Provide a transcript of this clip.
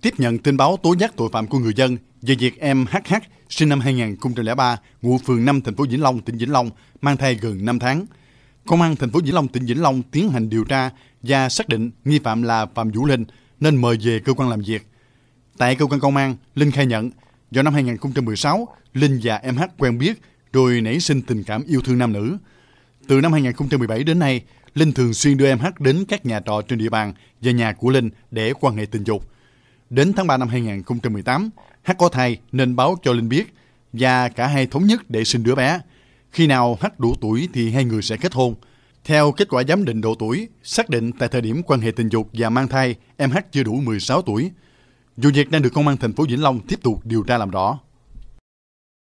tiếp nhận tin báo tố giác tội phạm của người dân về việc em HH sinh năm 2003, ngụ phường 5 thành phố Vĩnh Long, tỉnh Vĩnh Long, mang thai gần 5 tháng. Công an thành phố Vĩnh Long, tỉnh Vĩnh Long tiến hành điều tra và xác định nghi phạm là Phạm Vũ Linh nên mời về cơ quan làm việc. Tại cơ quan công an, Linh khai nhận do năm 2016, Linh và em H quen biết rồi nảy sinh tình cảm yêu thương nam nữ. Từ năm 2017 đến nay, Linh thường xuyên đưa em H đến các nhà trọ trên địa bàn và nhà của Linh để quan hệ tình dục. Đến tháng 3 năm 2018, H có thai nên báo cho Linh biết và cả hai thống nhất để sinh đứa bé. Khi nào H đủ tuổi thì hai người sẽ kết hôn. Theo kết quả giám định độ tuổi, xác định tại thời điểm quan hệ tình dục và mang thai, em H chưa đủ 16 tuổi. Vụ việc đang được công an thành phố Vĩnh Long tiếp tục điều tra làm rõ.